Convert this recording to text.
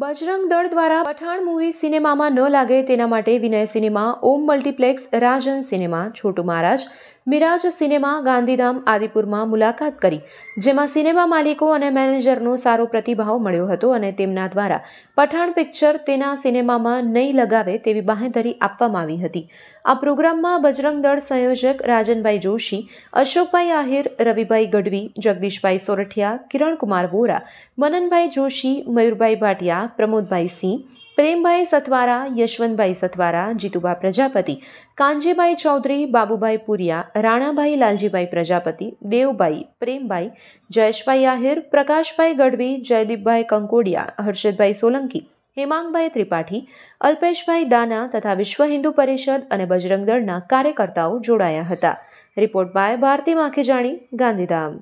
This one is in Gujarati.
બજરંગ દળ દ્વારા પઠાણ મૂવી સિનેમામાં ન લાગે તેના માટે Vinay cinema Om multiplex Rajan cinema Chhotu Maharaj Miraj cinema Gandhidham આદિપુરમાં મુલાકાત કરી જેમાં સિનેમા માલિકો અને મેનેજરનો સારો પ્રતિભાવ મળ્યો હતો અને તેમના દ્વારા પઠાણ પિક્ચર તેના સિનેમામાં નહીં લગાવે તેવી બાંહેધરી આપવામાં આવી હતી આ પ્રોગ્રામમાં બજરંગ દળ સંયોજક રાજનભાઈ જોશી અશોકભાઈ આહિર રવિભાઈ ગઢવી જગદીશભાઈ સોરઠિયા કિરણકુમાર વોરા મનનભાઈ જોશી મયુરભાઈ ભાટિયા પ્રમોદભાઈ સિંહ પ્રેમભાઈ સથવારા યશવંતભાઈ સથવારા જીતુભા પ્રજાપતિ કાંજીભાઈ ચૌધરી બાબુભાઈ પુરિયા રાણાભાઈ લાલજીભાઈ પ્રજાપતિ દેવભાઈ પ્રેમભાઈ જયેશભાઈ આહિર પ્રકાશભાઈ ગઢવી જયદીપભાઈ કંકોડિયા હર્ષદભાઈ સોલંકી હેમાંગભાઈ ત્રિપાઠી અલ્પેશભાઈ દાના તથા વિશ્વ હિન્દુ પરિષદ અને બજરંગ દળના કાર્યકર્તાઓ જોડાયા હતા રિપોર્ટ બાય ભારતી માખીજાણી ગાંધીધામ